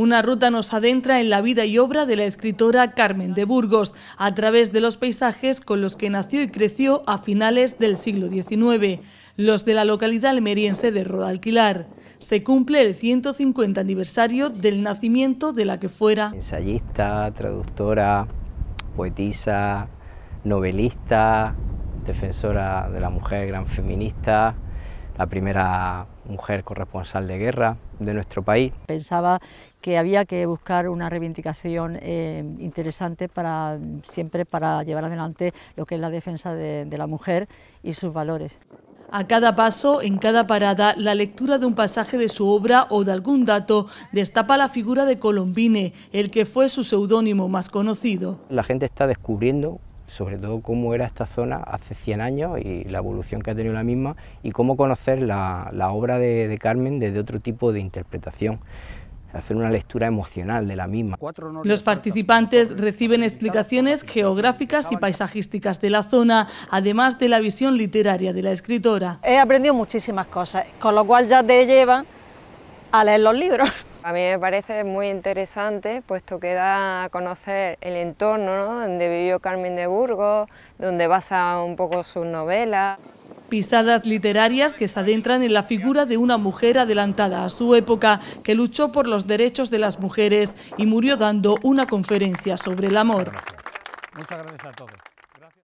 Una ruta nos adentra en la vida y obra de la escritora Carmen de Burgos, a través de los paisajes con los que nació y creció a finales del siglo XIX, los de la localidad almeriense de Rodalquilar. Se cumple el 150 aniversario del nacimiento de la que fuera. Ensayista, traductora, poetisa, novelista, defensora de la mujer, gran feminista, la primera mujer corresponsal de guerra de nuestro país. Pensaba que había que buscar una reivindicación eh, interesante para siempre para llevar adelante lo que es la defensa de, de la mujer y sus valores. A cada paso, en cada parada, la lectura de un pasaje de su obra o de algún dato destapa la figura de Colombine, el que fue su seudónimo más conocido. La gente está descubriendo sobre todo cómo era esta zona hace 100 años y la evolución que ha tenido la misma y cómo conocer la, obra de, Carmen desde otro tipo de interpretación hacer una lectura emocional de la misma. Los participantes reciben explicaciones geográficas y paisajísticas de la zona, además de la visión literaria de la escritora. He aprendido muchísimas cosas, con lo cual ya te llevan a leer los libros. A mí me parece muy interesante, puesto que da a conocer el entorno donde vivió Carmen de Burgos, donde basa un poco sus novelas. Pisadas literarias que se adentran en la figura de una mujer adelantada a su época, que luchó por los derechos de las mujeres y murió dando una conferencia sobre el amor. Muchas gracias a todos.